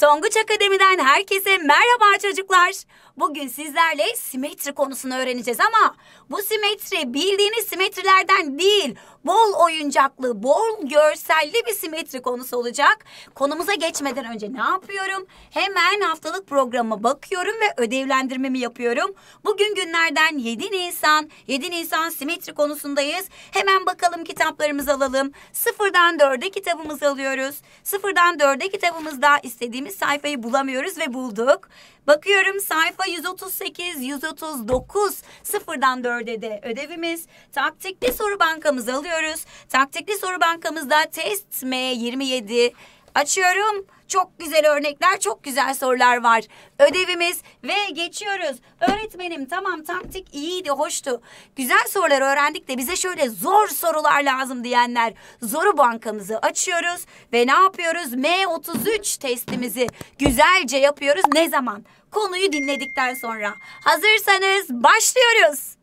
Tonguç Akademi'den herkese merhaba çocuklar. Bugün sizlerle simetri konusunu öğreneceğiz ama bu simetri bildiğiniz simetrilerden değil, bol oyuncaklı, bol görselli bir simetri konusu olacak. Konumuza geçmeden önce ne yapıyorum? Hemen haftalık programa bakıyorum ve ödevlendirmemi yapıyorum. Bugün günlerden 7 Nisan, 7 Nisan simetri konusundayız. Hemen bakalım kitaplarımızı alalım. Sıfırdan 4'e kitabımızı alıyoruz. Sıfırdan dörde kitabımızda istediğimiz istediğimiz sayfayı bulamıyoruz ve bulduk. Bakıyorum sayfa 138, 139 sıfırdan 4'e de ödevimiz. Taktikli soru bankamızı alıyoruz. Taktikli soru bankamızda test M27 Açıyorum. Çok güzel örnekler, çok güzel sorular var. Ödevimiz ve geçiyoruz. Öğretmenim tamam taktik iyiydi, hoştu. Güzel sorular öğrendik de bize şöyle zor sorular lazım diyenler. Zoru bankamızı açıyoruz ve ne yapıyoruz? M33 testimizi güzelce yapıyoruz. Ne zaman? Konuyu dinledikten sonra. Hazırsanız başlıyoruz.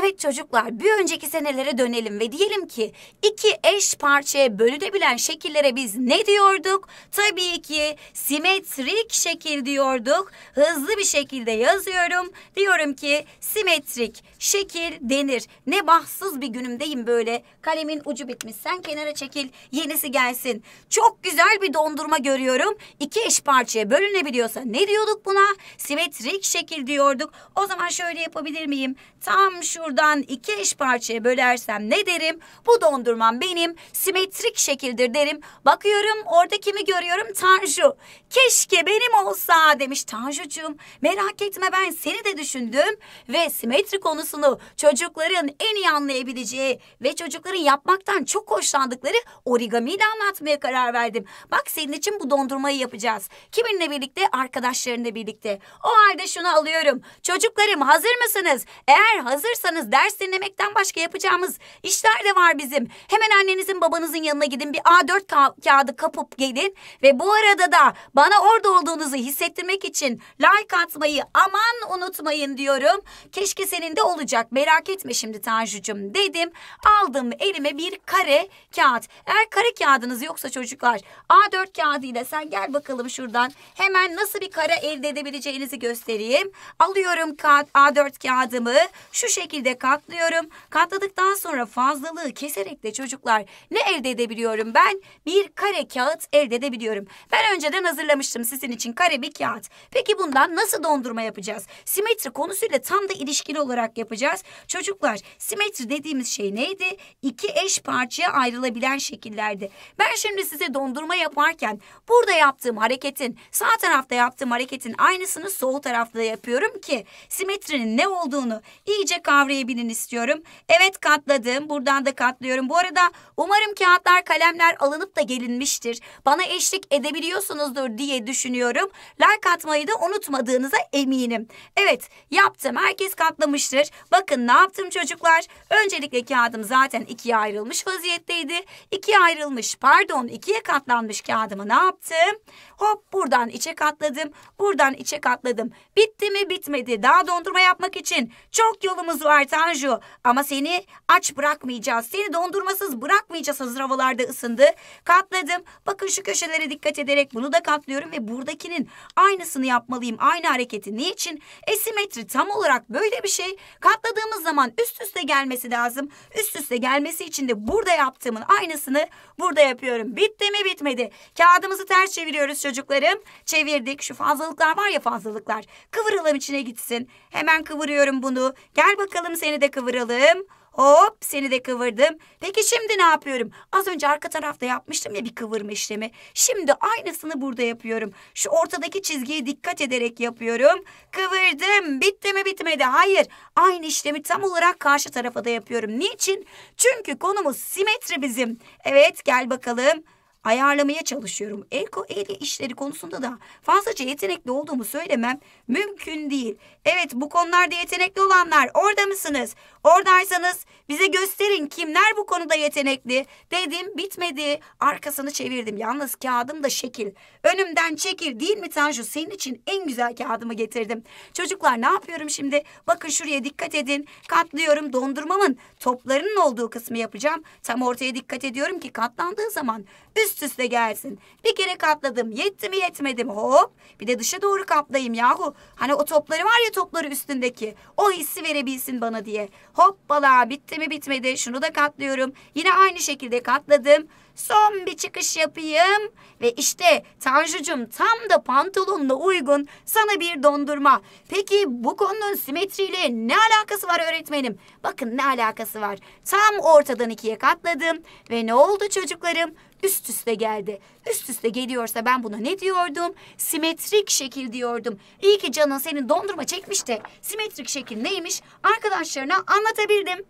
Evet çocuklar bir önceki senelere dönelim ve diyelim ki iki eş parçaya bölünebilen şekillere biz ne diyorduk? Tabii ki simetrik şekil diyorduk. Hızlı bir şekilde yazıyorum. Diyorum ki simetrik şekil denir. Ne bahtsız bir günümdeyim böyle. Kalemin ucu bitmiş. Sen kenara çekil. Yenisi gelsin. Çok güzel bir dondurma görüyorum. İki eş parçaya bölünebiliyorsa ne diyorduk buna? Simetrik şekil diyorduk. O zaman şöyle yapabilir miyim? Tam şu buradan iki eş parçaya bölersem ne derim? Bu dondurmam benim simetrik şekildir derim. Bakıyorum orada kimi görüyorum? Tanju. Keşke benim olsa demiş Tanjucum. Merak etme ben seni de düşündüm ve simetri konusunu çocukların en iyi anlayabileceği ve çocukların yapmaktan çok hoşlandıkları origamiyle anlatmaya karar verdim. Bak senin için bu dondurmayı yapacağız. Kiminle birlikte? Arkadaşlarınla birlikte. O halde şunu alıyorum. Çocuklarım hazır mısınız? Eğer hazırsanız çalışırsanız ders dinlemekten başka yapacağımız işler de var bizim. Hemen annenizin babanızın yanına gidin bir A4 ka kağıdı kapıp gelin ve bu arada da bana orada olduğunuzu hissettirmek için like atmayı aman unutmayın diyorum. Keşke senin de olacak merak etme şimdi Tanju'cum dedim. Aldım elime bir kare kağıt. Eğer kare kağıdınız yoksa çocuklar A4 kağıdıyla sen gel bakalım şuradan hemen nasıl bir kare elde edebileceğinizi göstereyim. Alıyorum kağıt A4 kağıdımı şu şekilde şekilde katlıyorum. Katladıktan sonra fazlalığı keserek de çocuklar ne elde edebiliyorum ben? Bir kare kağıt elde edebiliyorum. Ben önceden hazırlamıştım sizin için kare bir kağıt. Peki bundan nasıl dondurma yapacağız? Simetri konusuyla tam da ilişkili olarak yapacağız. Çocuklar simetri dediğimiz şey neydi? İki eş parçaya ayrılabilen şekillerdi. Ben şimdi size dondurma yaparken burada yaptığım hareketin sağ tarafta yaptığım hareketin aynısını sol tarafta yapıyorum ki simetrinin ne olduğunu iyice kavrayabilirsiniz Burayı bilin istiyorum. Evet katladım. Buradan da katlıyorum. Bu arada umarım kağıtlar kalemler alınıp da gelinmiştir. Bana eşlik edebiliyorsunuzdur diye düşünüyorum. Like atmayı da unutmadığınıza eminim. Evet yaptım. Herkes katlamıştır. Bakın ne yaptım çocuklar. Öncelikle kağıdım zaten ikiye ayrılmış vaziyetteydi. İkiye ayrılmış pardon ikiye katlanmış kağıdımı ne yaptım? Hop buradan içe katladım. Buradan içe katladım. Bitti mi bitmedi. Daha dondurma yapmak için çok yolumuz var Mert Anju ama seni aç bırakmayacağız. Seni dondurmasız bırakmayacağız hazır havalarda ısındı. Katladım. Bakın şu köşelere dikkat ederek bunu da katlıyorum ve buradakinin aynısını yapmalıyım. Aynı hareketi. Niçin? Esimetri tam olarak böyle bir şey. Katladığımız zaman üst üste gelmesi lazım. Üst üste gelmesi için de burada yaptığımın aynısını burada yapıyorum. Bitti mi bitmedi. Kağıdımızı ters çeviriyoruz çocuklarım. Çevirdik. Şu fazlalıklar var ya fazlalıklar. Kıvıralım içine gitsin. Hemen kıvırıyorum bunu. Gel bakalım kıvırdım seni de kıvıralım. Hop seni de kıvırdım. Peki şimdi ne yapıyorum? Az önce arka tarafta yapmıştım ya bir kıvırma işlemi. Şimdi aynısını burada yapıyorum. Şu ortadaki çizgiye dikkat ederek yapıyorum. Kıvırdım. Bitti mi bitmedi? Hayır. Aynı işlemi tam olarak karşı tarafa da yapıyorum. Niçin? Çünkü konumuz simetri bizim. Evet gel bakalım ayarlamaya çalışıyorum. El, el işleri konusunda da fazlaca yetenekli olduğumu söylemem mümkün değil. Evet bu konularda yetenekli olanlar orada mısınız? Oradaysanız bize gösterin kimler bu konuda yetenekli dedim bitmedi. Arkasını çevirdim. Yalnız kağıdım da şekil. Önümden çekil değil mi Tanju? Senin için en güzel kağıdımı getirdim. Çocuklar ne yapıyorum şimdi? Bakın şuraya dikkat edin. Katlıyorum dondurmamın toplarının olduğu kısmı yapacağım. Tam ortaya dikkat ediyorum ki katlandığı zaman Üst üste gelsin. Bir kere katladım, Yetti mi yetmedi mi? Hop. Bir de dışa doğru kaplayayım yahu. Hani o topları var ya topları üstündeki. O hissi verebilsin bana diye. Hoppala bitti mi bitmedi. Şunu da katlıyorum. Yine aynı şekilde katladım. Son bir çıkış yapayım. Ve işte Tanju'cum tam da pantolonla uygun sana bir dondurma. Peki bu konunun simetriyle ne alakası var öğretmenim? Bakın ne alakası var. Tam ortadan ikiye katladım. Ve ne oldu çocuklarım? üst üste geldi. Üst üste geliyorsa ben buna ne diyordum? Simetrik şekil diyordum. İyi ki canın senin dondurma çekmiş de simetrik şekil neymiş arkadaşlarına anlatabildim.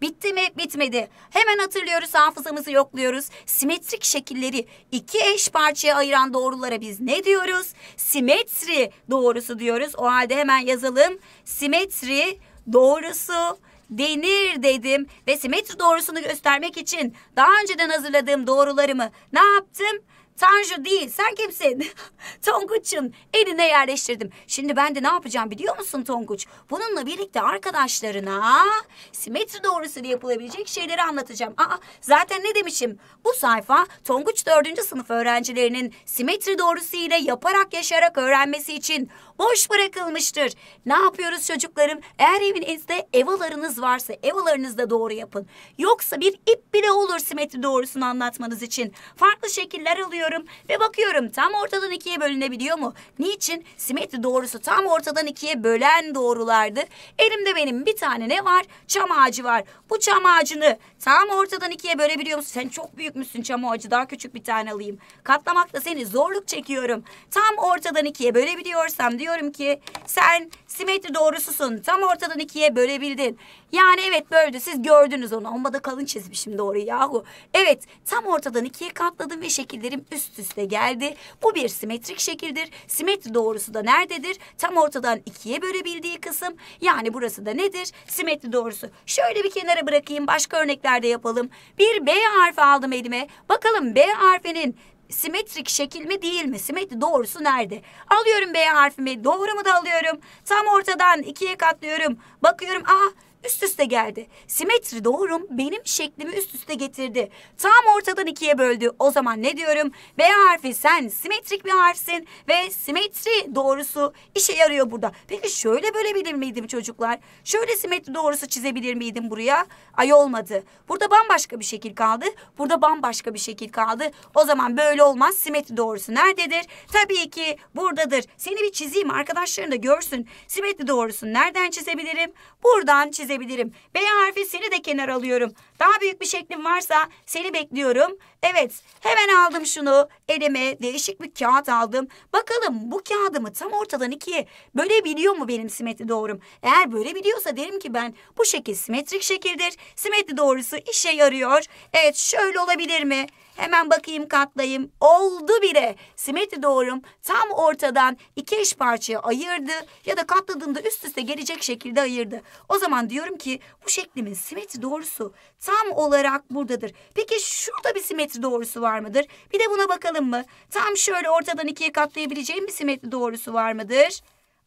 Bitti mi? Bitmedi. Hemen hatırlıyoruz, hafızamızı yokluyoruz. Simetrik şekilleri iki eş parçaya ayıran doğrulara biz ne diyoruz? Simetri doğrusu diyoruz. O halde hemen yazalım. Simetri doğrusu denir dedim ve simetri doğrusunu göstermek için daha önceden hazırladığım doğrularımı ne yaptım? Tanju değil sen kimsin? Tonguç'un eline yerleştirdim. Şimdi ben de ne yapacağım biliyor musun Tonguç? Bununla birlikte arkadaşlarına simetri doğrusuyla yapılabilecek şeyleri anlatacağım. Aa, zaten ne demişim? Bu sayfa Tonguç dördüncü sınıf öğrencilerinin simetri doğrusu ile yaparak yaşarak öğrenmesi için boş bırakılmıştır. Ne yapıyoruz çocuklarım? Eğer evinizde evalarınız varsa evalarınızda doğru yapın. Yoksa bir ip bile olur simetri doğrusunu anlatmanız için. Farklı şekiller alıyor alıyorum ve bakıyorum tam ortadan ikiye bölünebiliyor mu? Niçin? Simetri doğrusu tam ortadan ikiye bölen doğrulardır. Elimde benim bir tane ne var? Çam ağacı var. Bu çam ağacını tam ortadan ikiye bölebiliyor musun? Sen çok büyük müsün çam ağacı daha küçük bir tane alayım. Katlamakta seni zorluk çekiyorum. Tam ortadan ikiye bölebiliyorsam diyorum ki sen simetri doğrususun. Tam ortadan ikiye bölebildin. Yani evet böldü siz gördünüz onu. Amma da kalın çizmişim doğru yahu. Evet tam ortadan ikiye katladım ve şekillerim üst üst üste geldi. Bu bir simetrik şekildir. Simetri doğrusu da nerededir? Tam ortadan ikiye bölebildiği kısım. Yani burası da nedir? Simetri doğrusu. Şöyle bir kenara bırakayım. Başka örneklerde yapalım. Bir B harfi aldım elime. Bakalım B harfinin simetrik şekil mi değil mi? Simetri doğrusu nerede? Alıyorum B harfimi. Doğru mu da alıyorum? Tam ortadan ikiye katlıyorum. Bakıyorum. Aa ah, Üst üste geldi. Simetri doğrum benim şeklimi üst üste getirdi. Tam ortadan ikiye böldü. O zaman ne diyorum? B harfi sen simetrik bir harfsin ve simetri doğrusu işe yarıyor burada. Peki şöyle bölebilir miydim çocuklar? Şöyle simetri doğrusu çizebilir miydim buraya? Ay olmadı. Burada bambaşka bir şekil kaldı. Burada bambaşka bir şekil kaldı. O zaman böyle olmaz. Simetri doğrusu nerededir? Tabii ki buradadır. Seni bir çizeyim arkadaşların da görsün. Simetri doğrusu nereden çizebilirim? Buradan çizebilirim çizebilirim. B harfi seni de kenar alıyorum. Daha büyük bir şeklin varsa seni bekliyorum. Evet hemen aldım şunu. Elime değişik bir kağıt aldım. Bakalım bu kağıdımı tam ortadan ikiye bölebiliyor mu benim simetri doğrum? Eğer böyle biliyorsa derim ki ben bu şekil simetrik şekildir. Simetri doğrusu işe yarıyor. Evet şöyle olabilir mi? Hemen bakayım katlayayım. Oldu bile. Simetri doğrum tam ortadan iki eş parçaya ayırdı ya da katladığımda üst üste gelecek şekilde ayırdı. O zaman diyorum ki bu şeklimin simetri doğrusu tam tam olarak buradadır. Peki şurada bir simetri doğrusu var mıdır? Bir de buna bakalım mı? Tam şöyle ortadan ikiye katlayabileceğim bir simetri doğrusu var mıdır?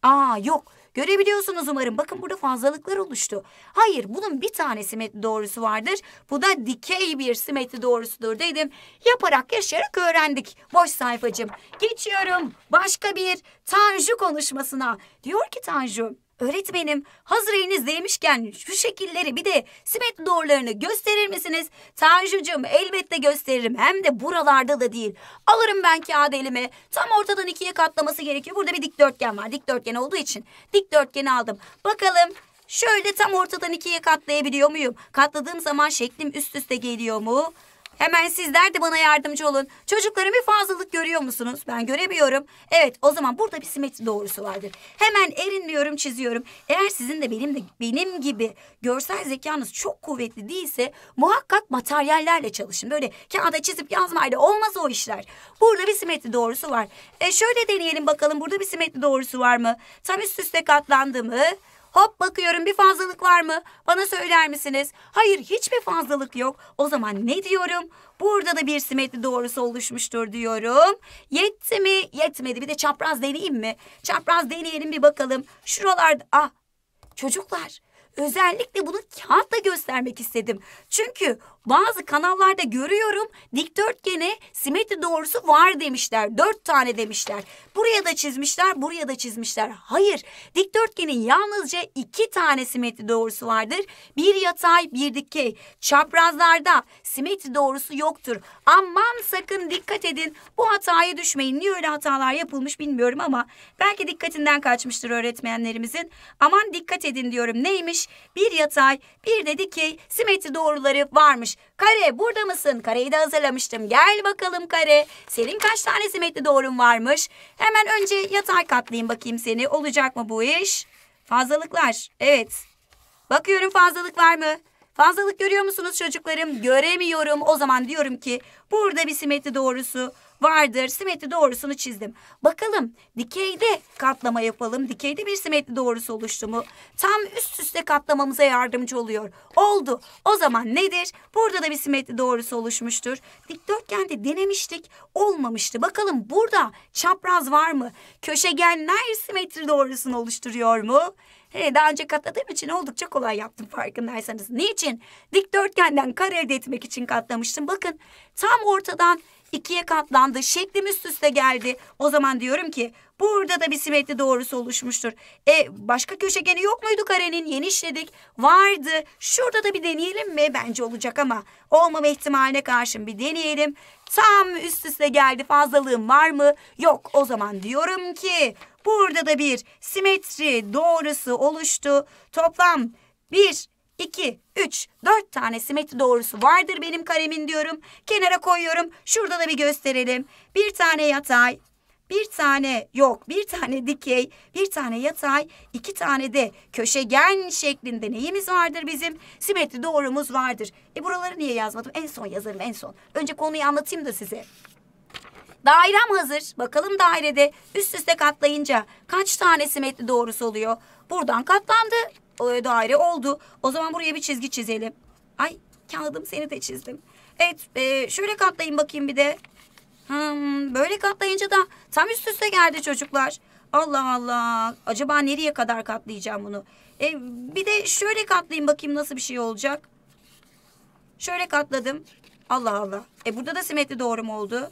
Aa yok. Görebiliyorsunuz umarım. Bakın burada fazlalıklar oluştu. Hayır bunun bir tane simetri doğrusu vardır. Bu da dikey bir simetri doğrusudur dedim. Yaparak yaşayarak öğrendik. Boş sayfacım. Geçiyorum başka bir Tanju konuşmasına. Diyor ki Tanju Öğretmenim hazır elinizdeymişken şu şekilleri bir de simet doğrularını gösterir misiniz? Tanjucuğum elbette gösteririm hem de buralarda da değil. Alırım ben kağıdı elime. Tam ortadan ikiye katlaması gerekiyor. Burada bir dikdörtgen var dikdörtgen olduğu için. Dikdörtgeni aldım. Bakalım şöyle tam ortadan ikiye katlayabiliyor muyum? Katladığım zaman şeklim üst üste geliyor mu? Hemen sizler de bana yardımcı olun. Çocukların bir fazlalık görüyor musunuz? Ben göremiyorum. Evet o zaman burada bir simetri doğrusu vardır. Hemen erinmiyorum çiziyorum. Eğer sizin de benim de benim gibi görsel zekanız çok kuvvetli değilse muhakkak materyallerle çalışın. Böyle kağıda çizip yazmayla olmaz o işler. Burada bir simetri doğrusu var. E şöyle deneyelim bakalım burada bir simetri doğrusu var mı? Tam üst üste katlandı mı? Hop bakıyorum bir fazlalık var mı? Bana söyler misiniz? Hayır hiçbir fazlalık yok. O zaman ne diyorum? Burada da bir simetri doğrusu oluşmuştur diyorum. Yetti mi? Yetmedi. Bir de çapraz deneyeyim mi? Çapraz deneyelim bir bakalım. Şuralarda... Ah çocuklar özellikle bunu kağıtla göstermek istedim. Çünkü bazı kanallarda görüyorum dikdörtgene simetri doğrusu var demişler. Dört tane demişler. Buraya da çizmişler, buraya da çizmişler. Hayır, dikdörtgenin yalnızca iki tane simetri doğrusu vardır. Bir yatay, bir dikey. Çaprazlarda simetri doğrusu yoktur. Aman sakın dikkat edin. Bu hataya düşmeyin. Niye öyle hatalar yapılmış bilmiyorum ama belki dikkatinden kaçmıştır öğretmenlerimizin. Aman dikkat edin diyorum. Neymiş? Bir yatay, bir de dikey simetri doğruları varmış. Kare burada mısın? Kareyi de hazırlamıştım. Gel bakalım kare. Senin kaç tane simetli doğrun varmış? Hemen önce yatay katlayayım bakayım seni. Olacak mı bu iş? Fazlalıklar. Evet. Bakıyorum fazlalık var mı? Fazlalık görüyor musunuz çocuklarım? Göremiyorum. O zaman diyorum ki burada bir simetli doğrusu vardır. Simetri doğrusunu çizdim. Bakalım dikeyde katlama yapalım. Dikeyde bir simetri doğrusu oluştu mu? Tam üst üste katlamamıza yardımcı oluyor. Oldu. O zaman nedir? Burada da bir simetri doğrusu oluşmuştur. Dikdörtgende denemiştik. Olmamıştı. Bakalım burada çapraz var mı? Köşegenler simetri doğrusunu oluşturuyor mu? He, daha önce katladığım için oldukça kolay yaptım farkındaysanız. Niçin? Dikdörtgenden kare elde etmek için katlamıştım. Bakın tam ortadan ikiye katlandı. Şeklim üst üste geldi. O zaman diyorum ki burada da bir simetri doğrusu oluşmuştur. E başka köşegeni yok muydu karenin? Yeni işledik. Vardı. Şurada da bir deneyelim mi? Bence olacak ama olmama ihtimaline karşın bir deneyelim. Tam üst üste geldi. Fazlalığım var mı? Yok. O zaman diyorum ki burada da bir simetri doğrusu oluştu. Toplam bir 2, 3, 4 tane simetri doğrusu vardır benim karemin diyorum. Kenara koyuyorum. Şurada da bir gösterelim. Bir tane yatay, bir tane yok, bir tane dikey, bir tane yatay, iki tane de köşegen şeklinde neyimiz vardır bizim? Simetri doğrumuz vardır. E buraları niye yazmadım? En son yazarım en son. Önce konuyu anlatayım da size. Dairem hazır. Bakalım dairede üst üste katlayınca kaç tane simetri doğrusu oluyor? Buradan katlandı e, daire oldu. O zaman buraya bir çizgi çizelim. Ay kağıdım seni de çizdim. Evet e, şöyle katlayın bakayım bir de. Hmm, böyle katlayınca da tam üst üste geldi çocuklar. Allah Allah. Acaba nereye kadar katlayacağım bunu? E, bir de şöyle katlayayım bakayım nasıl bir şey olacak. Şöyle katladım. Allah Allah. E burada da simetri doğru mu oldu?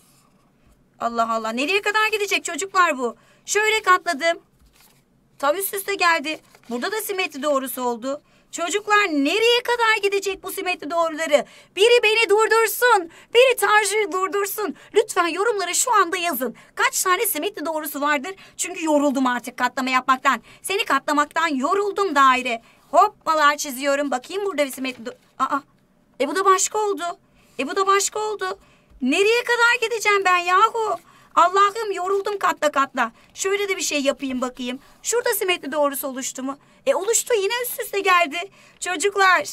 Allah Allah. Nereye kadar gidecek çocuklar bu? Şöyle katladım. Tam üst üste geldi. Burada da simetri doğrusu oldu. Çocuklar nereye kadar gidecek bu simetri doğruları? Biri beni durdursun. Biri Tanju'yu durdursun. Lütfen yorumlara şu anda yazın. Kaç tane simetri doğrusu vardır? Çünkü yoruldum artık katlama yapmaktan. Seni katlamaktan yoruldum daire. Hoppalar çiziyorum. Bakayım burada bir simetri... Aa, e bu da başka oldu. E bu da başka oldu. Nereye kadar gideceğim ben yahu? Allah'ım yoruldum katla katla. Şöyle de bir şey yapayım bakayım. Şurada simetri doğrusu oluştu mu? E oluştu yine üst üste geldi. Çocuklar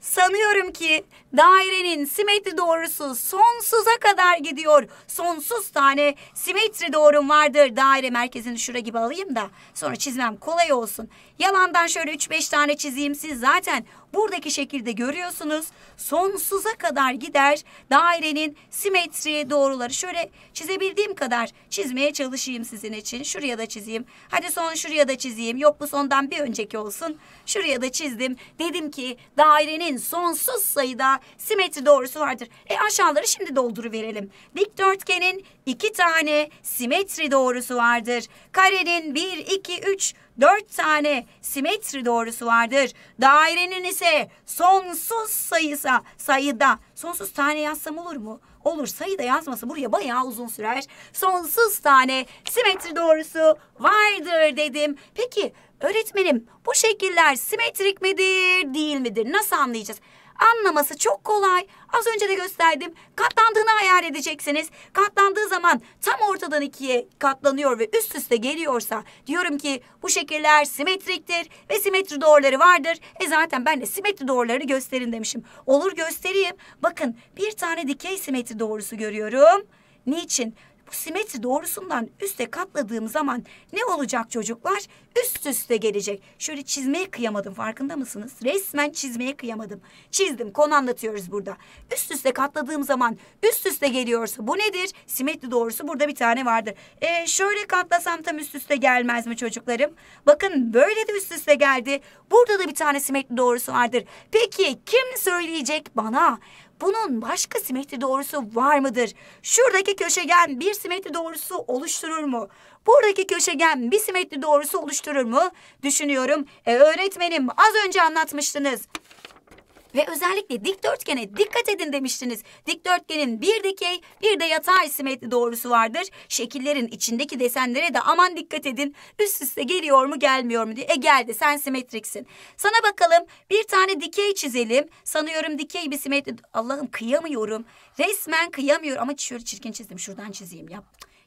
sanıyorum ki dairenin simetri doğrusu sonsuza kadar gidiyor. Sonsuz tane simetri doğrum vardır. Daire merkezini şura gibi alayım da sonra çizmem kolay olsun. Yalandan şöyle 3-5 tane çizeyim siz zaten Buradaki şekilde görüyorsunuz. Sonsuza kadar gider. Dairenin simetriye doğruları şöyle çizebildiğim kadar çizmeye çalışayım sizin için. Şuraya da çizeyim. Hadi son şuraya da çizeyim. Yok bu sondan bir önceki olsun. Şuraya da çizdim. Dedim ki dairenin sonsuz sayıda simetri doğrusu vardır. E aşağıları şimdi dolduruverelim. Dikdörtgenin iki tane simetri doğrusu vardır. Karenin bir, iki, üç dört tane simetri doğrusu vardır. Dairenin ise sonsuz sayısa sayıda sonsuz tane yazsam olur mu? Olur sayıda yazması buraya bayağı uzun sürer. Sonsuz tane simetri doğrusu vardır dedim. Peki öğretmenim bu şekiller simetrik midir değil midir? Nasıl anlayacağız? Anlaması çok kolay. Az önce de gösterdim. Katlandığını hayal edeceksiniz. Katlandığı zaman tam ortadan ikiye katlanıyor ve üst üste geliyorsa diyorum ki bu şekiller simetriktir ve simetri doğruları vardır. E zaten ben de simetri doğruları gösterin demişim. Olur göstereyim. Bakın bir tane dikey simetri doğrusu görüyorum. Niçin? Bu simetri doğrusundan üste katladığım zaman ne olacak çocuklar? Üst üste gelecek. Şöyle çizmeye kıyamadım farkında mısınız? Resmen çizmeye kıyamadım. Çizdim konu anlatıyoruz burada. Üst üste katladığım zaman üst üste geliyorsa bu nedir? Simetri doğrusu burada bir tane vardır. E, şöyle katlasam tam üst üste gelmez mi çocuklarım? Bakın böyle de üst üste geldi. Burada da bir tane simetri doğrusu vardır. Peki kim söyleyecek bana? Bunun başka simetri doğrusu var mıdır? Şuradaki köşegen bir simetri doğrusu oluşturur mu? Buradaki köşegen bir simetri doğrusu oluşturur mu? Düşünüyorum. E, öğretmenim az önce anlatmıştınız. Ve özellikle dikdörtgene dikkat edin demiştiniz. Dikdörtgenin bir dikey bir de yatay simetri doğrusu vardır. Şekillerin içindeki desenlere de aman dikkat edin. Üst üste geliyor mu gelmiyor mu diye. E geldi sen simetriksin. Sana bakalım bir tane dikey çizelim. Sanıyorum dikey bir simetri. Allah'ım kıyamıyorum. Resmen kıyamıyorum ama şöyle çirkin çizdim şuradan çizeyim ya.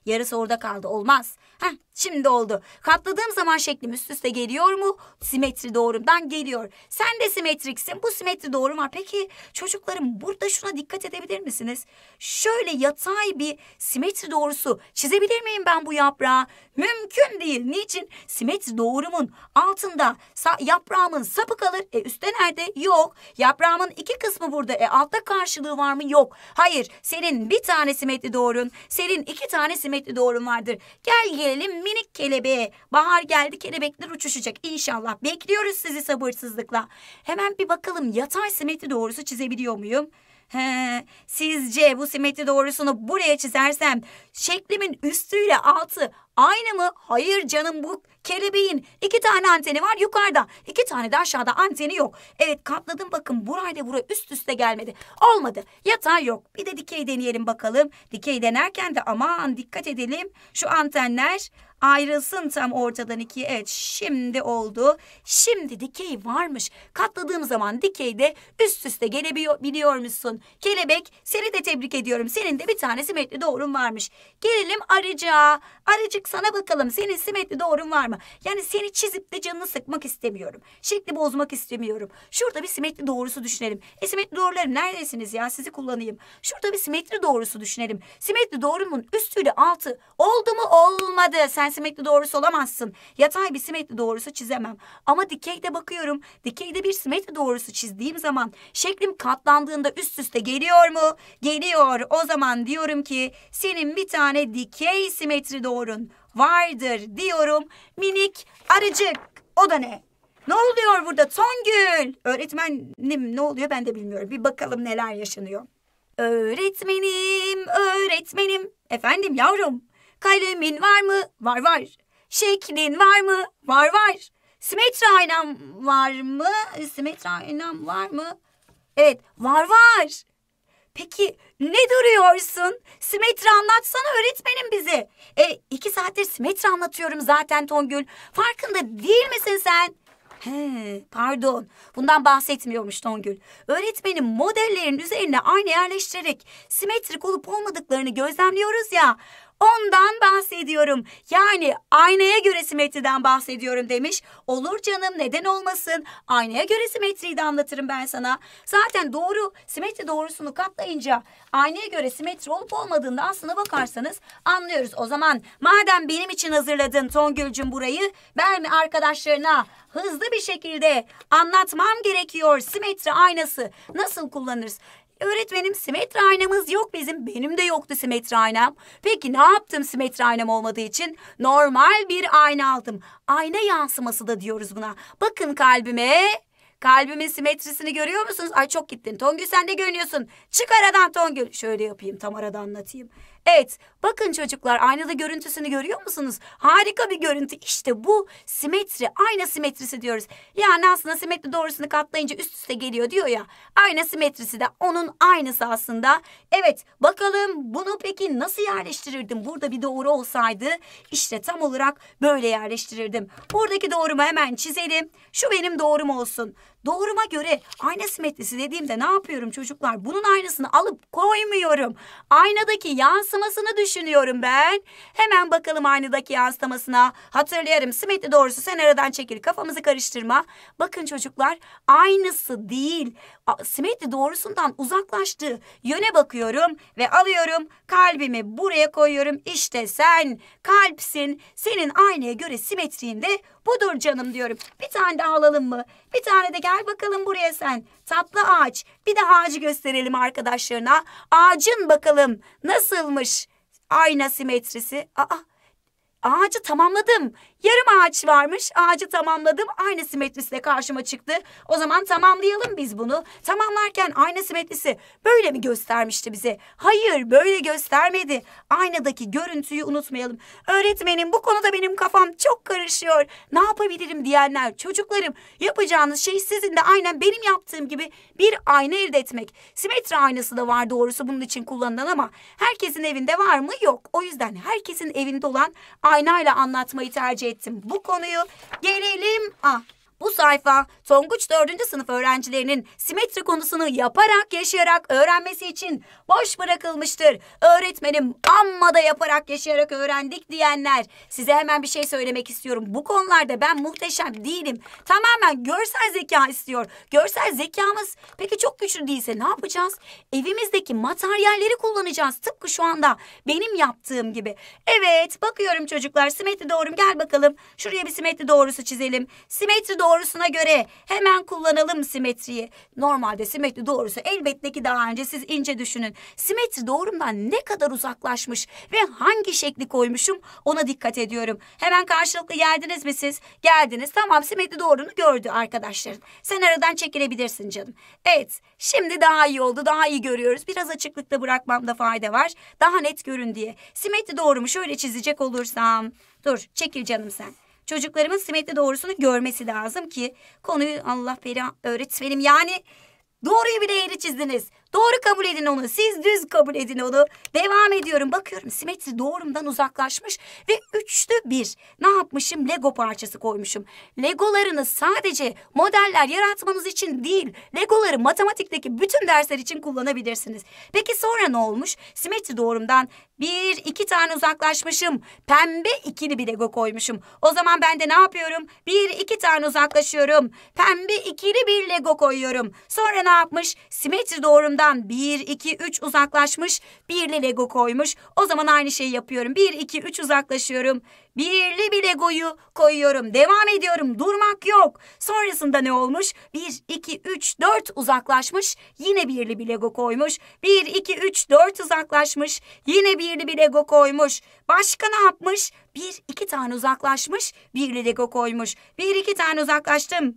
Yarısı orada kaldı olmaz. Heh, şimdi oldu. Katladığım zaman şeklim üst üste geliyor mu? Simetri doğrumdan geliyor. Sen de simetriksin. Bu simetri doğrum var. Peki çocuklarım burada şuna dikkat edebilir misiniz? Şöyle yatay bir simetri doğrusu çizebilir miyim ben bu yaprağı? Mümkün değil. Niçin? Simetri doğrumun altında yaprağımın sapı kalır. E üstte nerede? Yok. Yaprağımın iki kısmı burada. E altta karşılığı var mı? Yok. Hayır. Senin bir tane simetri doğrun. Senin iki tane simetri doğrun vardır. Gel gel gelelim minik kelebeğe. Bahar geldi kelebekler uçuşacak inşallah. Bekliyoruz sizi sabırsızlıkla. Hemen bir bakalım yatay simetri doğrusu çizebiliyor muyum? He, sizce bu simetri doğrusunu buraya çizersem şeklimin üstüyle altı aynı mı? Hayır canım bu kelebeğin iki tane anteni var yukarıda. iki tane de aşağıda anteni yok. Evet katladım bakın burayla buraya üst üste gelmedi. Olmadı yatağı yok. Bir de dikey deneyelim bakalım. Dikey denerken de aman dikkat edelim. Şu antenler Ayrılsın tam ortadan ikiye. Evet şimdi oldu. Şimdi dikey varmış. Katladığım zaman dikey de üst üste gelebiliyor musun? Kelebek seni de tebrik ediyorum. Senin de bir tane simetri doğrun varmış. Gelelim arıca. Arıcık sana bakalım. Senin simetri doğrun var mı? Yani seni çizip de canını sıkmak istemiyorum. Şekli bozmak istemiyorum. Şurada bir simetri doğrusu düşünelim. E simetri doğrularım neredesiniz ya? Sizi kullanayım. Şurada bir simetri doğrusu düşünelim. Simetri doğrumun üstüyle altı oldu mu olmadı. Sen simetri doğrusu olamazsın. Yatay bir simetri doğrusu çizemem. Ama dikeyde bakıyorum. Dikeyde bir simetri doğrusu çizdiğim zaman şeklim katlandığında üst üste geliyor mu? Geliyor. O zaman diyorum ki senin bir tane dikey simetri doğrun vardır diyorum. Minik arıcık. O da ne? Ne oluyor burada Songül? Öğretmenim ne oluyor ben de bilmiyorum. Bir bakalım neler yaşanıyor. Öğretmenim, öğretmenim. Efendim yavrum. Kalemin var mı? Var var. Şeklin var mı? Var var. Simetri aynam var mı? Simetri aynam var mı? Evet var var. Peki ne duruyorsun? Simetri anlatsana öğretmenim bize. E, iki saattir simetri anlatıyorum zaten Tongül. Farkında değil misin sen? He, pardon. Bundan bahsetmiyormuş Tongül. Öğretmenim modellerin üzerine aynı yerleştirerek simetrik olup olmadıklarını gözlemliyoruz ya. Ondan bahsediyorum. Yani aynaya göre simetriden bahsediyorum demiş. Olur canım neden olmasın? Aynaya göre simetriyi de anlatırım ben sana. Zaten doğru simetri doğrusunu katlayınca aynaya göre simetri olup olmadığında aslına bakarsanız anlıyoruz. O zaman madem benim için hazırladın Tongül'cüm burayı ben mi arkadaşlarına hızlı bir şekilde anlatmam gerekiyor simetri aynası nasıl kullanırız? Öğretmenim simetri aynamız yok bizim. Benim de yoktu simetri aynam. Peki ne yaptım simetri aynam olmadığı için? Normal bir ayna aldım. Ayna yansıması da diyoruz buna. Bakın kalbime. Kalbimin simetrisini görüyor musunuz? Ay çok gittin. Tongül sen de görünüyorsun. Çık aradan Tongül. Şöyle yapayım tam arada anlatayım. Evet, bakın çocuklar aynada görüntüsünü görüyor musunuz? Harika bir görüntü. İşte bu simetri, ayna simetrisi diyoruz. Yani aslında simetri doğrusunu katlayınca üst üste geliyor diyor ya. Ayna simetrisi de onun aynısı aslında. Evet, bakalım bunu peki nasıl yerleştirirdim? Burada bir doğru olsaydı işte tam olarak böyle yerleştirirdim. Buradaki doğrumu hemen çizelim. Şu benim doğrum olsun. Doğruma göre ayna simetrisi dediğimde ne yapıyorum çocuklar? Bunun aynısını alıp koymuyorum. Aynadaki yansımasını düşünüyorum ben. Hemen bakalım aynadaki yansımasına. Hatırlayarım simetri doğrusu sen aradan çekil kafamızı karıştırma. Bakın çocuklar aynısı değil. A, simetri doğrusundan uzaklaştığı yöne bakıyorum ve alıyorum kalbimi buraya koyuyorum. İşte sen kalpsin. Senin aynaya göre de. Budur canım diyorum. Bir tane daha alalım mı? Bir tane de gel bakalım buraya sen. Tatlı ağaç. Bir de ağacı gösterelim arkadaşlarına. Ağacın bakalım nasılmış ayna simetrisi. Aa ağacı tamamladım. Yarım ağaç varmış. Ağacı tamamladım. Aynı simetrisi de karşıma çıktı. O zaman tamamlayalım biz bunu. Tamamlarken aynı simetrisi böyle mi göstermişti bize? Hayır böyle göstermedi. Aynadaki görüntüyü unutmayalım. Öğretmenim bu konuda benim kafam çok karışıyor. Ne yapabilirim diyenler çocuklarım yapacağınız şey sizin de aynen benim yaptığım gibi bir ayna elde etmek. Simetri aynası da var doğrusu bunun için kullanılan ama herkesin evinde var mı? Yok. O yüzden herkesin evinde olan aynayla anlatmayı tercih ettim. Bu konuyu gelelim. Ah bu sayfa Tonguç 4. sınıf öğrencilerinin simetri konusunu yaparak yaşayarak öğrenmesi için boş bırakılmıştır. Öğretmenim amma da yaparak yaşayarak öğrendik diyenler. Size hemen bir şey söylemek istiyorum. Bu konularda ben muhteşem değilim. Tamamen görsel zeka istiyor. Görsel zekamız peki çok güçlü değilse ne yapacağız? Evimizdeki materyalleri kullanacağız. Tıpkı şu anda benim yaptığım gibi. Evet bakıyorum çocuklar simetri doğru gel bakalım. Şuraya bir simetri doğrusu çizelim. Simetri doğru doğrusuna göre hemen kullanalım simetriyi. Normalde simetri doğrusu elbette ki daha önce siz ince düşünün. Simetri doğrumdan ne kadar uzaklaşmış ve hangi şekli koymuşum ona dikkat ediyorum. Hemen karşılıklı geldiniz mi siz? Geldiniz. Tamam simetri doğrunu gördü arkadaşların. Sen aradan çekilebilirsin canım. Evet şimdi daha iyi oldu daha iyi görüyoruz. Biraz açıklıkta bırakmamda fayda var. Daha net görün diye. Simetri doğrumu şöyle çizecek olursam. Dur çekil canım sen çocuklarımın simetri doğrusunu görmesi lazım ki konuyu Allah peri öğretmenim yani doğruyu bile yeri çizdiniz. Doğru kabul edin onu. Siz düz kabul edin onu. Devam ediyorum. Bakıyorum simetri doğrumdan uzaklaşmış ve üçlü bir. Ne yapmışım? Lego parçası koymuşum. Legolarını sadece modeller yaratmanız için değil, Legoları matematikteki bütün dersler için kullanabilirsiniz. Peki sonra ne olmuş? Simetri doğrumdan bir iki tane uzaklaşmışım. Pembe ikili bir Lego koymuşum. O zaman ben de ne yapıyorum? Bir iki tane uzaklaşıyorum. Pembe ikili bir Lego koyuyorum. Sonra ne yapmış? Simetri doğrumdan bir iki üç uzaklaşmış. Birli Lego koymuş. O zaman aynı şeyi yapıyorum. Bir iki üç uzaklaşıyorum. Birli bilegoyu koyuyorum. Devam ediyorum. Durmak yok. Sonrasında ne olmuş? Bir, iki, üç, dört uzaklaşmış. Yine birli bilego koymuş. Bir, iki, üç, dört uzaklaşmış. Yine birli bilego koymuş. Başka ne yapmış? Bir, iki tane uzaklaşmış. Birli lego koymuş. Bir, iki tane uzaklaştım.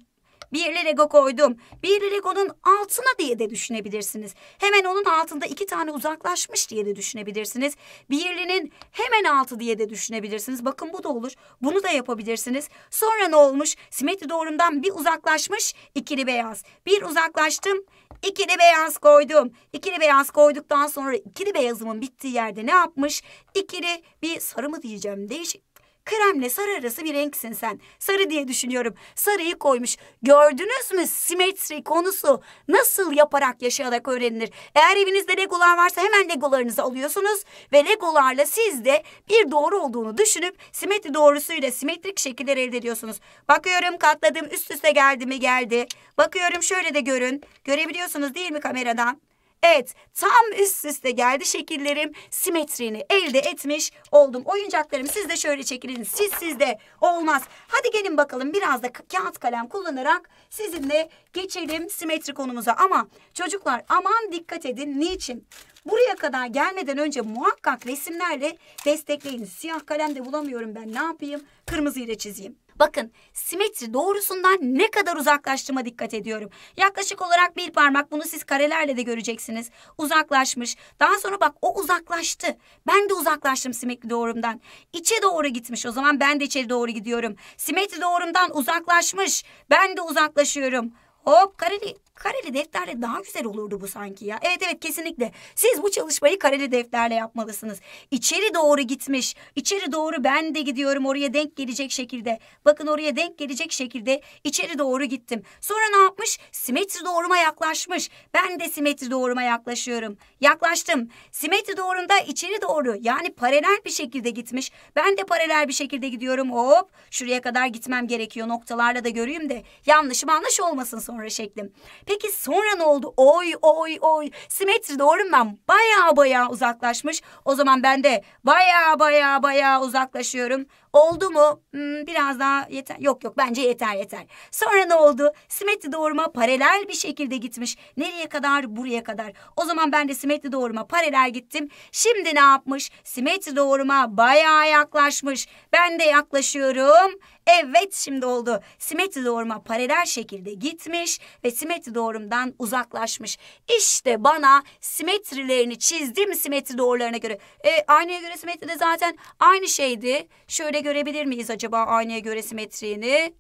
Birli Lego koydum. Birli Lego'nun altına diye de düşünebilirsiniz. Hemen onun altında iki tane uzaklaşmış diye de düşünebilirsiniz. Birlinin hemen altı diye de düşünebilirsiniz. Bakın bu da olur. Bunu da yapabilirsiniz. Sonra ne olmuş? Simetri doğrumdan bir uzaklaşmış ikili beyaz. Bir uzaklaştım İkili beyaz koydum. İkili beyaz koyduktan sonra ikili beyazımın bittiği yerde ne yapmış? İkili bir sarı mı diyeceğim değişik Kremle sarı arası bir renksin sen. Sarı diye düşünüyorum. Sarıyı koymuş. Gördünüz mü simetri konusu nasıl yaparak yaşayarak öğrenilir? Eğer evinizde legolar varsa hemen legolarınızı alıyorsunuz ve legolarla siz de bir doğru olduğunu düşünüp simetri doğrusuyla simetrik şekiller elde ediyorsunuz. Bakıyorum katladım üst üste geldi mi geldi. Bakıyorum şöyle de görün. Görebiliyorsunuz değil mi kameradan? Evet tam üst üste geldi şekillerim. Simetrini elde etmiş oldum. Oyuncaklarım siz de şöyle çekilin. Siz sizde olmaz. Hadi gelin bakalım biraz da kağıt kalem kullanarak sizinle geçelim simetri konumuza. Ama çocuklar aman dikkat edin. Niçin? Buraya kadar gelmeden önce muhakkak resimlerle destekleyin. Siyah kalem de bulamıyorum ben ne yapayım? Kırmızı ile çizeyim. Bakın simetri doğrusundan ne kadar uzaklaştığıma dikkat ediyorum. Yaklaşık olarak bir parmak bunu siz karelerle de göreceksiniz. Uzaklaşmış. Daha sonra bak o uzaklaştı. Ben de uzaklaştım simetri doğrumdan. İçe doğru gitmiş o zaman ben de içeri doğru gidiyorum. Simetri doğrumdan uzaklaşmış. Ben de uzaklaşıyorum. Hop kareli Kareli defterle daha güzel olurdu bu sanki ya. Evet evet kesinlikle. Siz bu çalışmayı kareli defterle yapmalısınız. İçeri doğru gitmiş. İçeri doğru ben de gidiyorum oraya denk gelecek şekilde. Bakın oraya denk gelecek şekilde içeri doğru gittim. Sonra ne yapmış? Simetri doğruma yaklaşmış. Ben de simetri doğruma yaklaşıyorum. Yaklaştım. Simetri doğrunda içeri doğru yani paralel bir şekilde gitmiş. Ben de paralel bir şekilde gidiyorum. Hop şuraya kadar gitmem gerekiyor noktalarla da göreyim de yanlışım anlaş olmasın sonra şeklim. Peki sonra ne oldu? Oy oy oy. Simetri doğru mu ben? Baya baya uzaklaşmış. O zaman ben de baya baya baya uzaklaşıyorum. Oldu mu? Hmm, biraz daha yeter. Yok yok bence yeter yeter. Sonra ne oldu? Simetri doğruma paralel bir şekilde gitmiş. Nereye kadar? Buraya kadar. O zaman ben de simetri doğruma paralel gittim. Şimdi ne yapmış? Simetri doğruma bayağı yaklaşmış. Ben de yaklaşıyorum. Evet şimdi oldu. Simetri doğruma paralel şekilde gitmiş ve simetri doğrumdan uzaklaşmış. İşte bana simetrilerini çizdim simetri doğrularına göre. E, aynaya göre simetri de zaten aynı şeydi. Şöyle görebilir miyiz acaba aynaya göre simetriğini?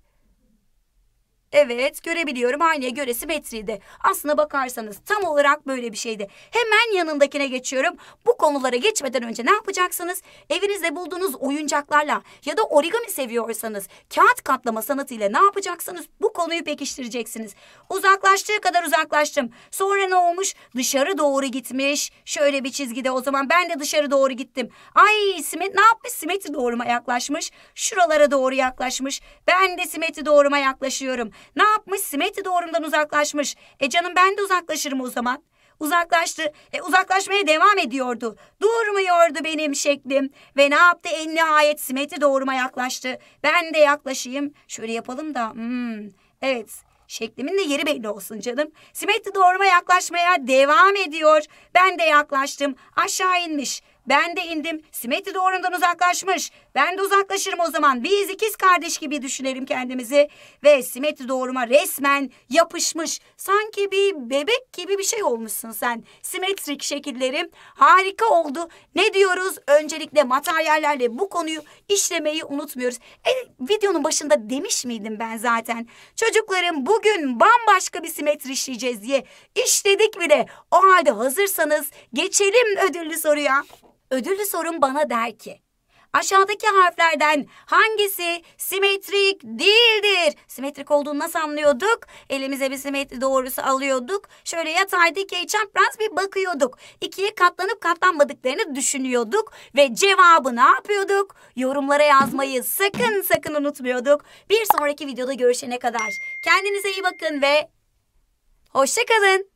Evet görebiliyorum aynaya göresi metriydi. Aslına bakarsanız tam olarak böyle bir şeydi. Hemen yanındakine geçiyorum. Bu konulara geçmeden önce ne yapacaksınız? Evinizde bulduğunuz oyuncaklarla ya da origami seviyorsanız kağıt katlama sanatıyla ne yapacaksınız? Bu konuyu pekiştireceksiniz. Uzaklaştığı kadar uzaklaştım. Sonra ne olmuş? Dışarı doğru gitmiş. Şöyle bir çizgide o zaman ben de dışarı doğru gittim. Ay simet ne yapmış? Simeti doğruma yaklaşmış. Şuralara doğru yaklaşmış. Ben de simeti doğruma yaklaşıyorum. Ne yapmış? Simetri doğrumdan uzaklaşmış. E canım ben de uzaklaşırım o zaman. Uzaklaştı. E, uzaklaşmaya devam ediyordu. Durmuyordu benim şeklim. Ve ne yaptı? En nihayet simetri doğruma yaklaştı. Ben de yaklaşayım. Şöyle yapalım da. Hmm. Evet. Şeklimin de yeri belli olsun canım. Simetri doğruma yaklaşmaya devam ediyor. Ben de yaklaştım. Aşağı inmiş. Ben de indim. Simetri doğrumdan uzaklaşmış. Ben de uzaklaşırım o zaman. Biz ikiz kardeş gibi düşünelim kendimizi. Ve simetri doğruma resmen yapışmış. Sanki bir bebek gibi bir şey olmuşsun sen. Simetrik şekillerim harika oldu. Ne diyoruz? Öncelikle materyallerle bu konuyu işlemeyi unutmuyoruz. E, videonun başında demiş miydim ben zaten? Çocuklarım bugün bambaşka bir simetri işleyeceğiz diye işledik bile. O halde hazırsanız geçelim ödüllü soruya. Ödüllü sorun bana der ki Aşağıdaki harflerden hangisi simetrik değildir? Simetrik olduğunu nasıl anlıyorduk? Elimize bir simetri doğrusu alıyorduk. Şöyle yatay dikey çapraz bir bakıyorduk. İkiye katlanıp katlanmadıklarını düşünüyorduk. Ve cevabı ne yapıyorduk? Yorumlara yazmayı sakın sakın unutmuyorduk. Bir sonraki videoda görüşene kadar kendinize iyi bakın ve hoşçakalın.